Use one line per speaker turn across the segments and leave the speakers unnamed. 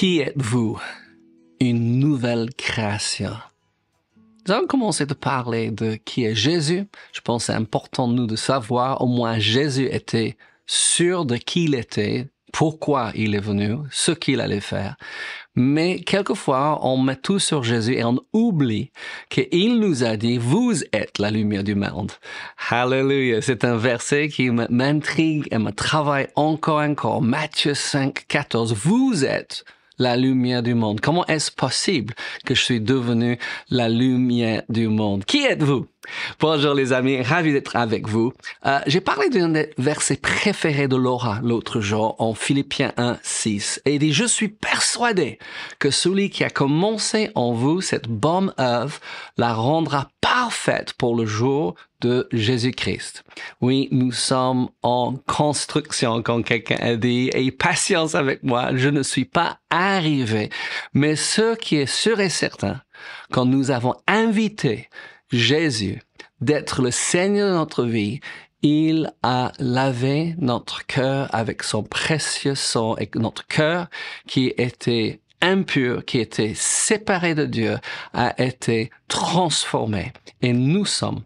Qui êtes-vous Une nouvelle création. Nous avons commencé de parler de qui est Jésus. Je pense que c'est important de nous de savoir au moins Jésus était sûr de qui il était, pourquoi il est venu, ce qu'il allait faire. Mais quelquefois, on met tout sur Jésus et on oublie qu'il nous a dit, vous êtes la lumière du monde. Hallelujah. C'est un verset qui m'intrigue et me travaille encore et encore. Matthieu 5, 14. Vous êtes la lumière du monde. Comment est-ce possible que je suis devenu la lumière du monde Qui êtes-vous Bonjour les amis, ravi d'être avec vous. Euh, j'ai parlé d'un des versets préférés de Laura l'autre jour en Philippiens 1, 6 et il dit, je suis persuadé que celui qui a commencé en vous cette bonne œuvre la rendra parfaite pour le jour de Jésus-Christ. Oui, nous sommes en construction, quand quelqu'un a dit, et patience avec moi, je ne suis pas arrivé. Mais ce qui est sûr et certain, quand nous avons invité Jésus d'être le Seigneur de notre vie, il a lavé notre cœur avec son précieux sang et notre cœur qui était impur, qui était séparé de Dieu, a été transformé. Et nous sommes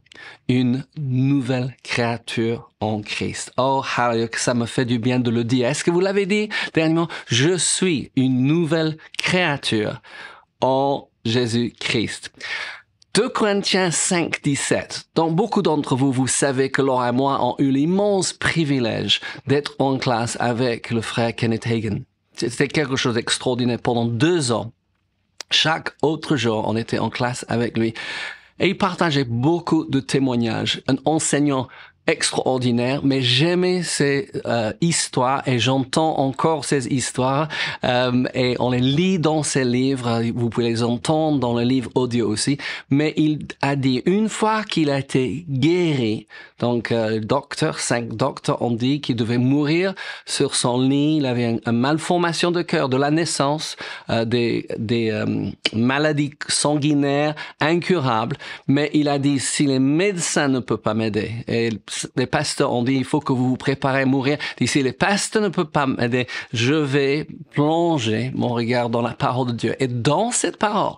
une nouvelle créature en Christ. Oh, que ça me fait du bien de le dire. Est-ce que vous l'avez dit dernièrement? Je suis une nouvelle créature en Jésus-Christ. 2 Corinthiens 5, 17. Donc beaucoup d'entre vous, vous savez que Laura et moi ont eu l'immense privilège d'être en classe avec le frère Kenneth Hagen. C'était quelque chose d'extraordinaire. Pendant deux ans, chaque autre jour, on était en classe avec lui. Et il partageait beaucoup de témoignages. Un enseignant extraordinaire, mais j'aimais ces euh, histoires et j'entends encore ces histoires euh, et on les lit dans ces livres, vous pouvez les entendre dans le livre audio aussi, mais il a dit une fois qu'il a été guéri, donc euh, le docteur, cinq docteurs ont dit qu'il devait mourir sur son lit, il avait une, malformation de cœur de la naissance, des, des maladies sanguinaires incurables, mais il a dit si les médecins ne peuvent pas m'aider, et les pasteurs ont dit, il faut que vous vous préparez à mourir. D'ici, les pasteurs ne peuvent pas m'aider, je vais plonger mon regard dans la parole de Dieu. Et dans cette parole,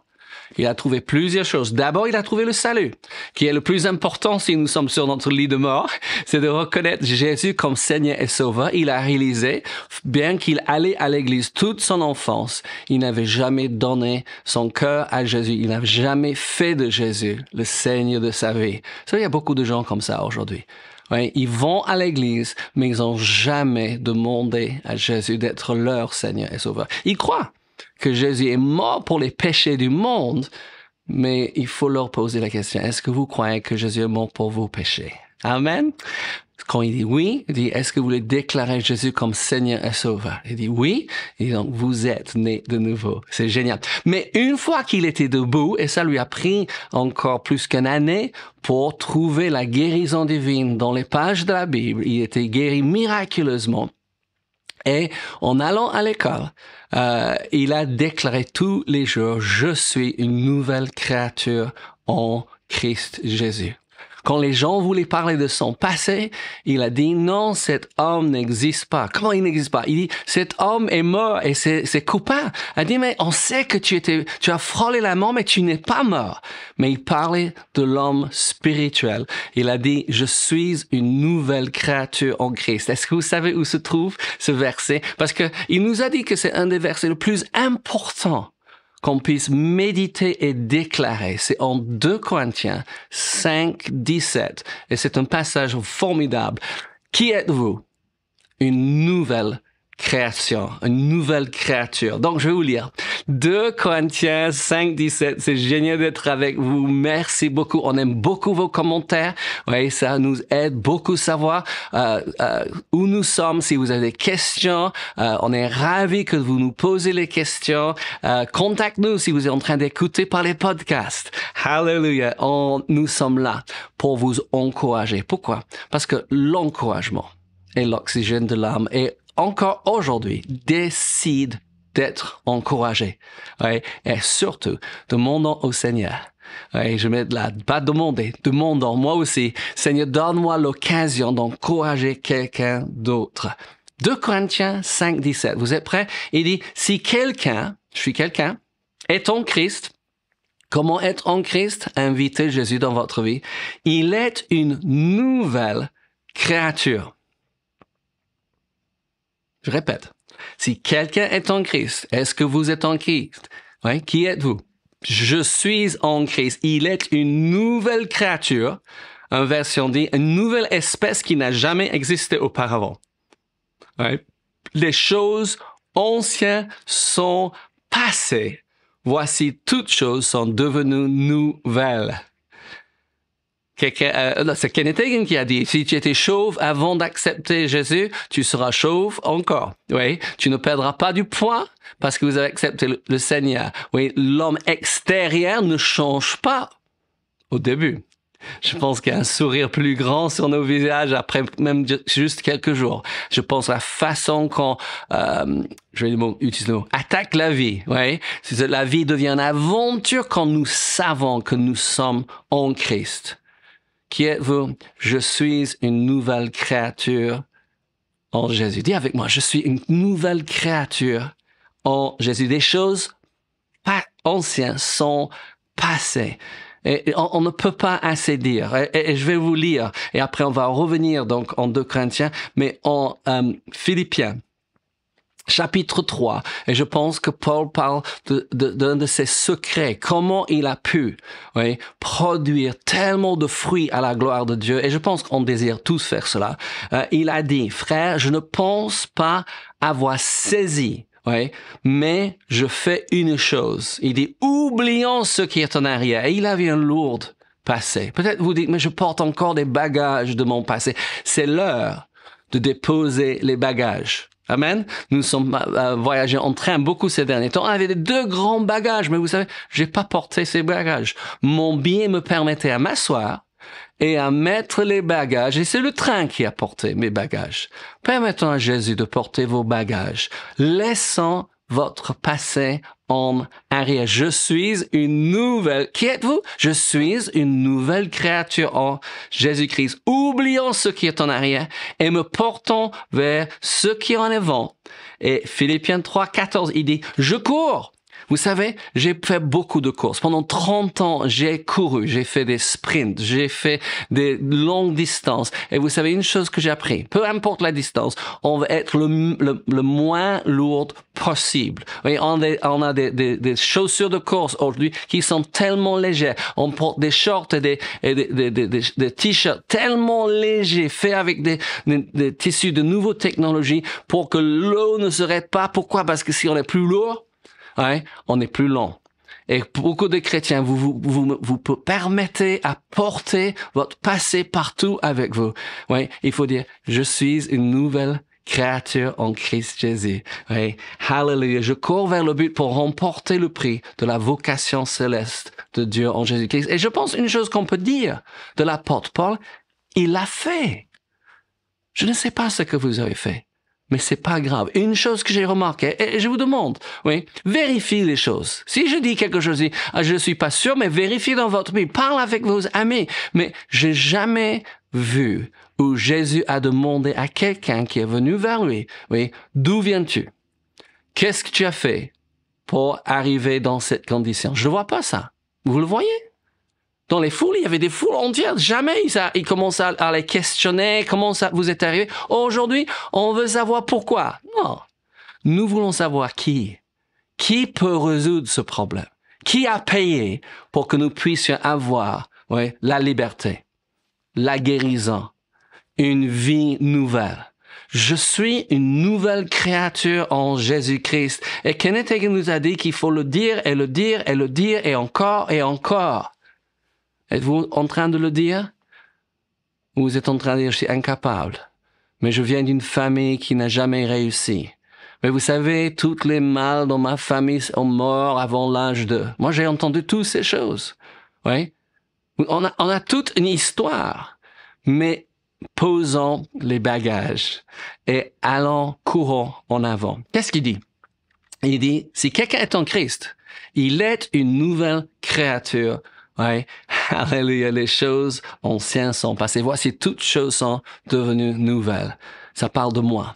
il a trouvé plusieurs choses. D'abord, il a trouvé le salut, qui est le plus important si nous sommes sur notre lit de mort. C'est de reconnaître Jésus comme Seigneur et Sauveur. Il a réalisé, bien qu'il allait à l'église toute son enfance, il n'avait jamais donné son cœur à Jésus. Il n'avait jamais fait de Jésus le Seigneur de sa vie. Ça, il y a beaucoup de gens comme ça aujourd'hui. ils vont à l'église, mais ils n'ont jamais demandé à Jésus d'être leur Seigneur et Sauveur. Ils croient que Jésus est mort pour les péchés du monde, mais il faut leur poser la question, est-ce que vous croyez que Jésus est mort pour vos péchés? Amen. Quand il dit oui, il dit, est-ce que vous voulez déclarer Jésus comme Seigneur et Sauveur? Il dit oui, et donc vous êtes né de nouveau. C'est génial. Mais une fois qu'il était debout, et ça lui a pris encore plus qu'une année pour trouver la guérison divine dans les pages de la Bible, il était guéri miraculeusement. Et en allant à l'école, euh, il a déclaré tous les jours, je suis une nouvelle créature en Christ Jésus. Quand les gens voulaient parler de son passé, il a dit non, cet homme n'existe pas. Comment il n'existe pas? Il dit cet homme est mort et ses copains. » Il a dit mais on sait que tu étais, tu as frôlé la mort mais tu n'es pas mort. Mais il parlait de l'homme spirituel. Il a dit je suis une nouvelle créature en Christ. Est-ce que vous savez où se trouve ce verset? Parce que il nous a dit que c'est un des versets les plus importants qu'on puisse méditer et déclarer. C'est en 2 Corinthiens 5, 17. Et c'est un passage formidable. Qui êtes-vous? Une nouvelle création, une nouvelle créature. Donc, je vais vous lire. 2 Corinthiens 5, 17. C'est génial d'être avec vous. Merci beaucoup. On aime beaucoup vos commentaires. Oui, ça nous aide beaucoup à savoir euh, euh, où nous sommes. Si vous avez des questions, euh, on est ravis que vous nous posez les questions. Euh, Contactez-nous si vous êtes en train d'écouter par les podcasts. Hallelujah. On, nous sommes là pour vous encourager. Pourquoi? Parce que l'encouragement est l'oxygène de l'âme et encore aujourd'hui, décide d'être encouragé. et surtout, demandons au Seigneur. je mets de la, pas demander, en moi aussi. Seigneur, donne-moi l'occasion d'encourager quelqu'un d'autre. 2 Corinthiens 5, 17. Vous êtes prêts? Il dit, si quelqu'un, je suis quelqu'un, est en Christ, comment être en Christ? Invitez Jésus dans votre vie. Il est une nouvelle créature. Je répète, si quelqu'un est en Christ, est-ce que vous êtes en Christ? qui êtes-vous? Je suis en Christ. Il est une nouvelle créature. Un version dit, une nouvelle espèce qui n'a jamais existé auparavant. Les choses anciennes sont passées. Voici toutes choses sont devenues nouvelles. Euh, c'est Kenneth Hagin qui a dit, si tu étais chauve avant d'accepter Jésus, tu seras chauve encore. Oui, tu ne perdras pas du poids parce que vous avez accepté le, Seigneur. Oui, l'homme extérieur ne change pas au début. Je pense qu'il y a un sourire plus grand sur nos visages après même juste quelques jours. Je pense à la façon quand euh, je vais utiliser le mot, attaque la vie. Oui, la vie devient une aventure quand nous savons que nous sommes en Christ qui êtes-vous? Je suis une nouvelle créature en Jésus. Dis avec moi, je suis une nouvelle créature en Jésus. Des choses pas anciennes sont passées. Et on, ne peut pas assez dire. Et, je vais vous lire, et après on va revenir donc en deux chrétiens, mais en euh, Philippiens, chapitre 3. Et je pense que Paul parle d'un de, de, de, ses secrets, comment il a pu produire tellement de fruits à la gloire de Dieu. Et je pense qu'on désire tous faire cela. Euh, il a dit, frère, je ne pense pas avoir saisi. mais je fais une chose. Il dit, oublions ce qui est en arrière. Et il avait un lourd passé. Peut-être vous dites, mais je porte encore des bagages de mon passé. C'est l'heure de déposer les bagages Amen. Nous sommes euh, euh, voyagés en train beaucoup ces derniers temps avec deux grands bagages, mais vous savez, j'ai pas porté ces bagages. Mon billet me permettait à m'asseoir et à mettre les bagages, et c'est le train qui a porté mes bagages. Permettons à Jésus de porter vos bagages. laissant votre passé en arrière. Je suis une nouvelle. Qui êtes-vous? Je suis une nouvelle créature en Jésus-Christ. Oublions ce qui est en arrière et me portons vers ce qui est en avant. Et Philippiens 3, 14, il dit, je cours vous savez, j'ai fait beaucoup de courses. Pendant 30 ans, j'ai couru, j'ai fait des sprints, j'ai fait des longues distances. Et vous savez, une chose que j'ai appris, peu importe la distance, on va être le, le, le moins lourd possible. on, a des, des, chaussures de course aujourd'hui qui sont tellement légères. On porte des shorts et des, des, des t-shirts tellement légers, faits avec des, tissus de nouvelles technologies pour que l'eau ne serait pas. Pourquoi Parce que si on est plus lourd, Hein? on est plus long. Et beaucoup de chrétiens, vous vous, vous, vous permettez à porter votre passé partout avec vous. Oui, il faut dire, je suis une nouvelle créature en Christ Jésus. Oui, hallelujah. Je cours vers le but pour remporter le prix de la vocation céleste de Dieu en Jésus-Christ. Et je pense une chose qu'on peut dire de la Porte Paul, il l'a fait. Je ne sais pas ce que vous avez fait mais c'est pas grave. Une chose que j'ai remarquée, et je vous demande, oui, vérifie les choses. Si je dis quelque chose, ah, je ne suis pas sûr, mais vérifiez dans votre vie. parle avec vos amis. Mais j'ai jamais vu où Jésus a demandé à quelqu'un qui est venu vers lui, oui, d'où viens-tu? Qu'est-ce que tu as fait pour arriver dans cette condition? Je vois pas ça. Vous le voyez? dans les foules, il y avait des foules entières. Jamais ils, a, commencent à, les questionner. Comment ça vous est arrivé Aujourd'hui, on veut savoir pourquoi. Non. Nous voulons savoir qui. Qui peut résoudre ce problème Qui a payé pour que nous puissions avoir la liberté, la guérison, une vie nouvelle je suis une nouvelle créature en Jésus-Christ. Et Kenneth Hagin nous a dit qu'il faut le dire et le dire et le dire et encore et encore. Êtes-vous en train de le dire Ou vous êtes en train de dire je suis incapable Mais je viens d'une famille qui n'a jamais réussi. Mais vous savez, toutes les mâles dans ma famille sont morts avant l'âge de... Moi, j'ai entendu toutes ces choses. Oui. On a, on a toute une histoire. Mais posons les bagages et allons courant en avant. Qu'est-ce qu'il dit? Il dit, si quelqu'un est en Christ, il est une nouvelle créature. Ouais. Alléluia, les choses anciennes sont passées. Voici, toutes choses sont devenues nouvelles. Ça parle de moi.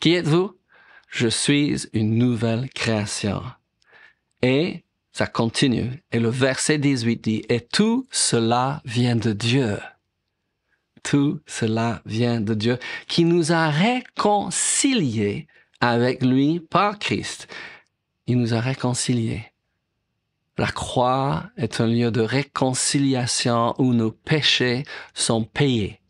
Qui êtes-vous? Je suis une nouvelle création. Et ça continue. Et le verset 18 dit, et tout cela vient de Dieu. Tout cela vient de Dieu qui nous a réconciliés avec lui par Christ. Il nous a réconciliés. La croix est un lieu de réconciliation où nos péchés sont payés,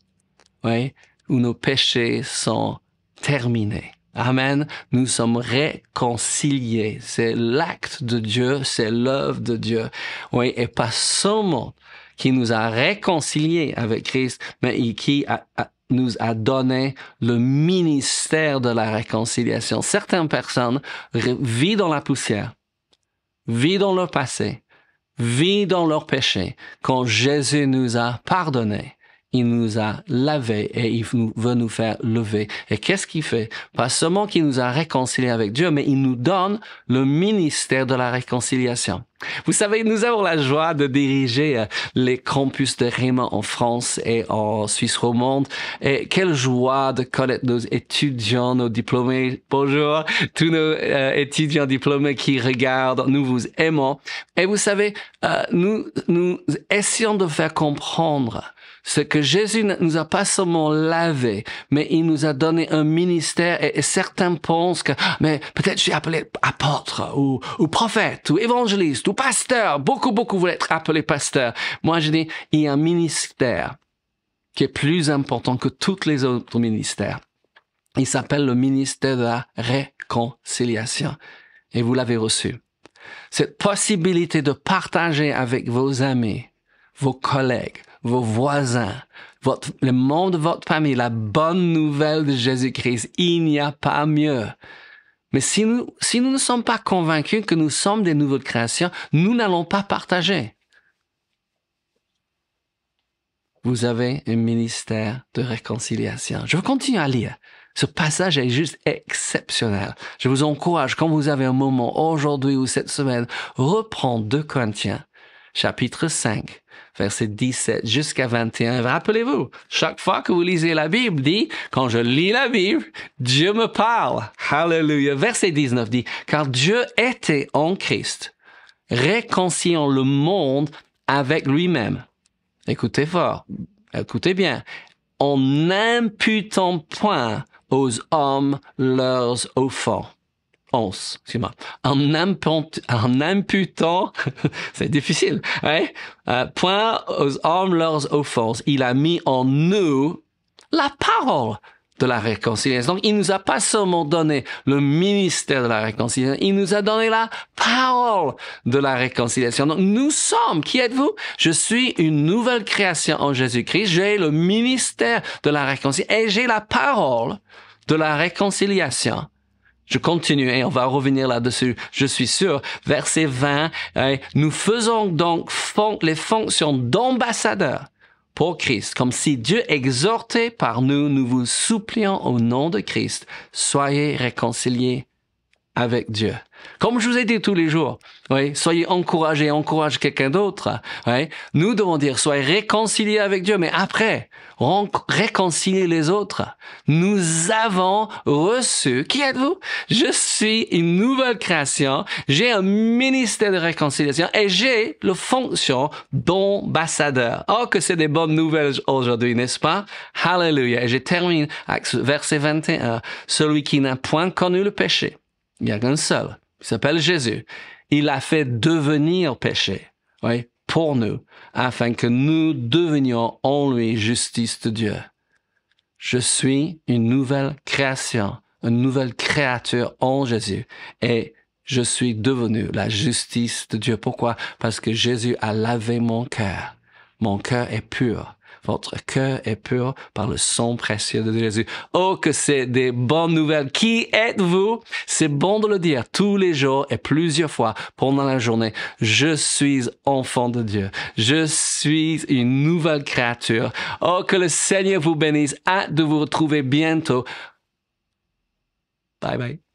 oui, où nos péchés sont terminés. Amen. Nous sommes réconciliés. C'est l'acte de Dieu, c'est l'œuvre de Dieu. Oui, et pas seulement qui nous a réconciliés avec Christ, mais qui nous a donné le ministère de la réconciliation. Certaines personnes vivent dans la poussière vie dans leur passé, vie dans leur péché, quand Jésus nous a pardonnés il nous a lavé et il veut nous faire lever. Et qu'est-ce qu'il fait Pas seulement qu'il nous a réconciliés avec Dieu, mais il nous donne le ministère de la réconciliation. Vous savez, nous avons la joie de diriger euh, les campus de Réma en France et en Suisse romande. Et quelle joie de connaître nos étudiants, nos diplômés. Bonjour, tous nos euh, étudiants diplômés qui regardent. Nous vous aimons. Et vous savez, euh, nous essayons de faire comprendre c'est que Jésus ne nous a pas seulement lavé, mais il nous a donné un ministère et, certains pensent que, ah, mais peut-être je suis appelé apôtre ou, prophète ou évangéliste ou pasteur. Beaucoup, beaucoup voulaient être appelés pasteur. Moi, je dis, il y a un ministère qui est plus important que tous les autres ministères. Il s'appelle le ministère de la réconciliation. Et vous l'avez reçu. Cette possibilité de partager avec vos amis vos collègues, vos voisins, votre, le monde de votre famille, la bonne nouvelle de Jésus-Christ. Il n'y a pas mieux. Mais si nous, si nous ne sommes pas convaincus que nous sommes des nouvelles créations, nous n'allons pas partager. Vous avez un ministère de réconciliation. Je continue à lire. Ce passage est juste exceptionnel. Je vous encourage, quand vous avez un moment aujourd'hui ou cette semaine, reprendre 2 Corinthiens chapitre 5, verset 17 jusqu'à 21. Rappelez-vous, chaque fois que vous lisez la Bible, dit, quand je lis la Bible, Dieu me parle. Hallelujah. Verset 19 dit, car Dieu était en Christ, réconciliant le monde avec lui-même. Écoutez fort, écoutez bien, en n'imputant point aux hommes leurs offenses moi en, imputant, c'est difficile, hein? euh, point aux hommes leurs offenses. Il a mis en nous la parole de la réconciliation. Donc, il nous a pas seulement donné le ministère de la réconciliation, il nous a donné la parole de la réconciliation. Donc, nous sommes, qui êtes-vous? Je suis une nouvelle création en Jésus-Christ. J'ai le ministère de la réconciliation et j'ai la parole de la réconciliation. Je continue et on va revenir là-dessus, je suis sûr. Verset 20, hein, nous faisons donc les fonctions d'ambassadeurs pour Christ, comme si Dieu exhortait par nous, nous vous supplions au nom de Christ, soyez réconciliés avec Dieu. Comme je vous ai dit tous les jours, oui, soyez encouragés, encourage quelqu'un d'autre. Oui. Nous devons dire, soyez réconciliés avec Dieu, mais après, réconciliez les autres. Nous avons reçu, qui êtes-vous Je suis une nouvelle création, j'ai un ministère de réconciliation et j'ai la fonction d'ambassadeur. Oh, que c'est des bonnes nouvelles aujourd'hui, n'est-ce pas Hallelujah. Et je termine verset 21. Celui qui n'a point connu le péché, il n'y a qu'un seul. Il s'appelle Jésus. Il a fait devenir péché. Oui, pour nous, afin que nous devenions en lui justice de Dieu. Je suis une nouvelle création, une nouvelle créature en Jésus. Et je suis devenu la justice de Dieu. Pourquoi? Parce que Jésus a lavé mon cœur. Mon cœur est pur. Votre cœur est pur par le son précieux de Jésus. Oh, que c'est des bonnes nouvelles. Qui êtes-vous? C'est bon de le dire tous les jours et plusieurs fois pendant la journée. Je suis enfant de Dieu. Je suis une nouvelle créature. Oh, que le Seigneur vous bénisse. Hâte de vous retrouver bientôt. Bye bye.